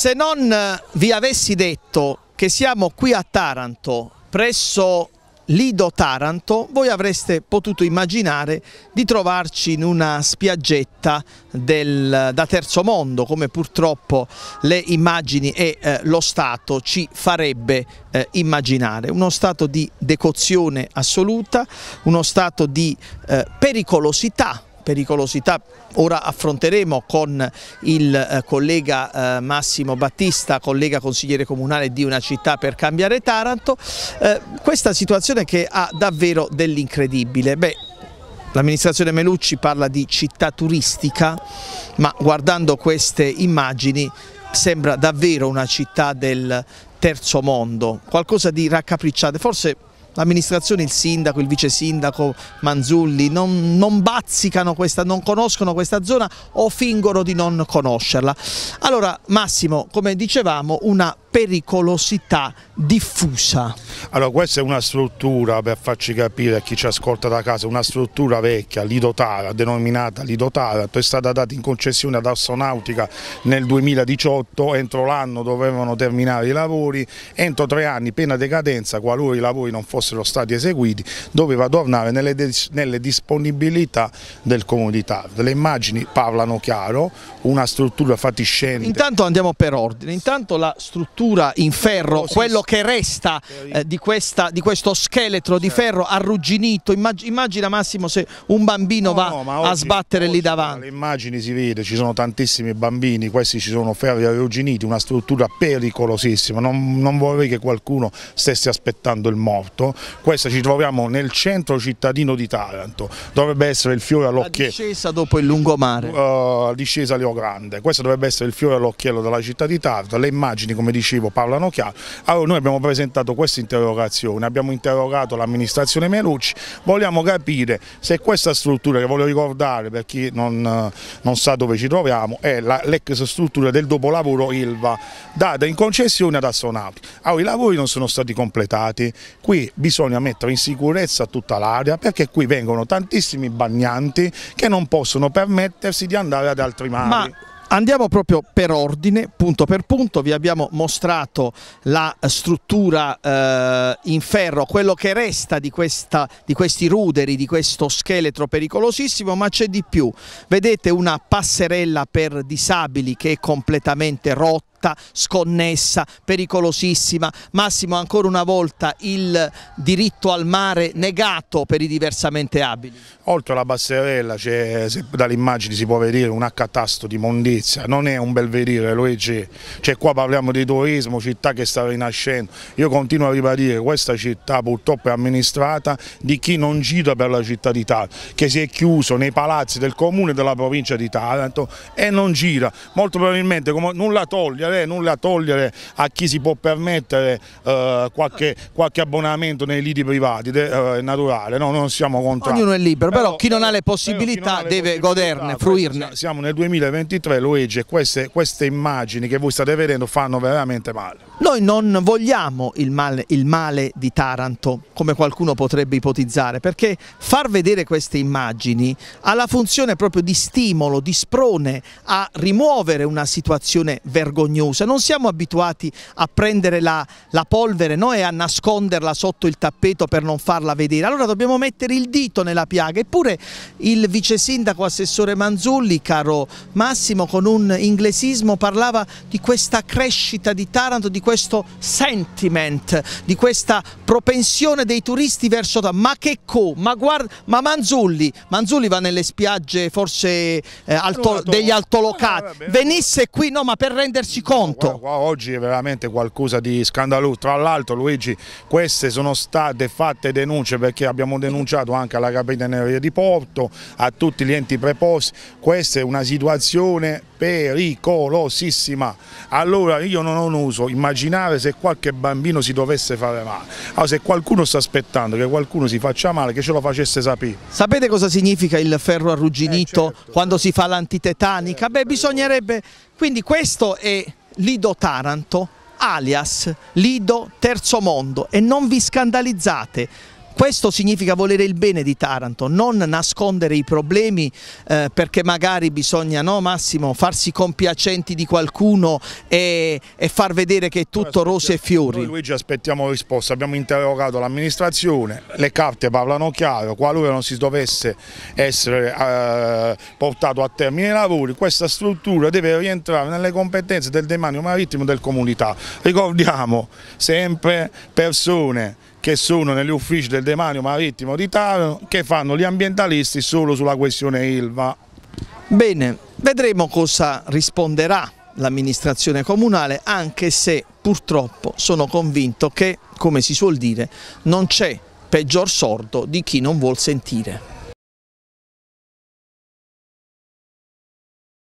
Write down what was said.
Se non eh, vi avessi detto che siamo qui a Taranto, presso Lido Taranto, voi avreste potuto immaginare di trovarci in una spiaggetta del, da terzo mondo, come purtroppo le immagini e eh, lo Stato ci farebbe eh, immaginare. Uno stato di decozione assoluta, uno stato di eh, pericolosità pericolosità ora affronteremo con il eh, collega eh, Massimo Battista, collega consigliere comunale di una città per cambiare Taranto, eh, questa situazione che ha davvero dell'incredibile. L'amministrazione Melucci parla di città turistica, ma guardando queste immagini sembra davvero una città del terzo mondo, qualcosa di raccapricciato, forse l'amministrazione, il sindaco, il vice sindaco Manzulli non, non bazzicano questa, non conoscono questa zona o fingono di non conoscerla. Allora Massimo, come dicevamo, una pericolosità diffusa. Allora questa è una struttura, per farci capire a chi ci ascolta da casa, una struttura vecchia, Lido Taranto, denominata Lido Taranto, è stata data in concessione ad Astronautica nel 2018, entro l'anno dovevano terminare i lavori, entro tre anni, pena decadenza, qualora i lavori non fossero stati eseguiti, doveva tornare nelle, nelle disponibilità del Comune di Taranto. Le immagini parlano chiaro, una struttura fatiscente. Intanto andiamo per ordine, intanto la struttura in ferro, oh, quello che resta eh, di, questa, di questo scheletro di certo. ferro arrugginito. Immag immagina Massimo se un bambino no, va no, a oggi, sbattere oggi, lì davanti. Le immagini si vede, ci sono tantissimi bambini, questi ci sono ferri arrugginiti, una struttura pericolosissima. Non, non vorrei che qualcuno stesse aspettando il morto. Questa ci troviamo nel centro cittadino di Taranto, dovrebbe essere il fiore all'occhiello. La discesa dopo il lungomare. Uh, discesa Leo Grande, questo dovrebbe essere il fiore all'occhiello della città di Taranto. Le immagini, come dicevo, parlano chiaro. Allora noi abbiamo presentato questo intervento interrogazione, abbiamo interrogato l'amministrazione Melucci, vogliamo capire se questa struttura, che voglio ricordare per chi non, non sa dove ci troviamo, è l'ex struttura del dopolavoro Ilva, data in concessione ad Astonauti. Allora, ah, I lavori non sono stati completati, qui bisogna mettere in sicurezza tutta l'area perché qui vengono tantissimi bagnanti che non possono permettersi di andare ad altri mari. Ma Andiamo proprio per ordine, punto per punto, vi abbiamo mostrato la struttura eh, in ferro, quello che resta di, questa, di questi ruderi, di questo scheletro pericolosissimo, ma c'è di più. Vedete una passerella per disabili che è completamente rotta lotta sconnessa, pericolosissima. Massimo ancora una volta il diritto al mare negato per i diversamente abili. Oltre alla Basserella, cioè, dalle immagini si può vedere un accatasto di mondizia, non è un bel vedere Luigi, cioè, qua parliamo di turismo, città che sta rinascendo, io continuo a ribadire questa città purtroppo è amministrata di chi non gira per la città di Taranto, che si è chiuso nei palazzi del comune della provincia di Taranto e non gira, molto probabilmente come nulla toglie togliere, eh, nulla a togliere a chi si può permettere eh, qualche, qualche, abbonamento nei liti privati, è eh, naturale, no, non siamo contrari. Ognuno è libero, però, però chi non ha le possibilità ha le deve possibilità, goderne, fruirne. Siamo nel 2023, Luigi, e queste, queste immagini che voi state vedendo fanno veramente male. Noi non vogliamo il male, il male di Taranto, come qualcuno potrebbe ipotizzare, perché far vedere queste immagini ha la funzione proprio di stimolo, di sprone a rimuovere una situazione vergognosa. Non siamo abituati a prendere la, la polvere no? e a nasconderla sotto il tappeto per non farla vedere. Allora dobbiamo mettere il dito nella piaga. Eppure il vice sindaco assessore Manzulli, caro Massimo, con un inglesismo parlava di questa crescita di Taranto, di questa questo sentiment, di questa propensione dei turisti verso ma che co, ma guarda, ma Manzulli, Manzulli va nelle spiagge forse eh, alto, degli altolocati, ah, venisse qui no ma per rendersi conto. No, guarda, guarda, oggi è veramente qualcosa di scandaloso, tra l'altro Luigi queste sono state fatte denunce perché abbiamo denunciato anche alla Capitaneria di Porto, a tutti gli enti preposti, questa è una situazione pericolosissima, allora io non uso, immaginate immaginare se qualche bambino si dovesse fare male, allora, se qualcuno sta aspettando che qualcuno si faccia male, che ce lo facesse sapere. Sapete cosa significa il ferro arrugginito eh, certo. quando si fa l'antitetanica? Eh, Beh, eh, bisognerebbe... Quindi questo è Lido Taranto, alias Lido Terzo Mondo e non vi scandalizzate. Questo significa volere il bene di Taranto, non nascondere i problemi eh, perché magari bisogna, no Massimo, farsi compiacenti di qualcuno e, e far vedere che è tutto rose e fiori. Noi Luigi aspettiamo risposta, abbiamo interrogato l'amministrazione, le carte parlano chiaro, qualora non si dovesse essere eh, portato a termine i lavori, questa struttura deve rientrare nelle competenze del demanio marittimo del comunità. Ricordiamo sempre persone che sono negli uffici del demanio marittimo di Taranto che fanno gli ambientalisti solo sulla questione Ilva. Bene, vedremo cosa risponderà l'amministrazione comunale anche se purtroppo sono convinto che, come si suol dire, non c'è peggior sordo di chi non vuol sentire.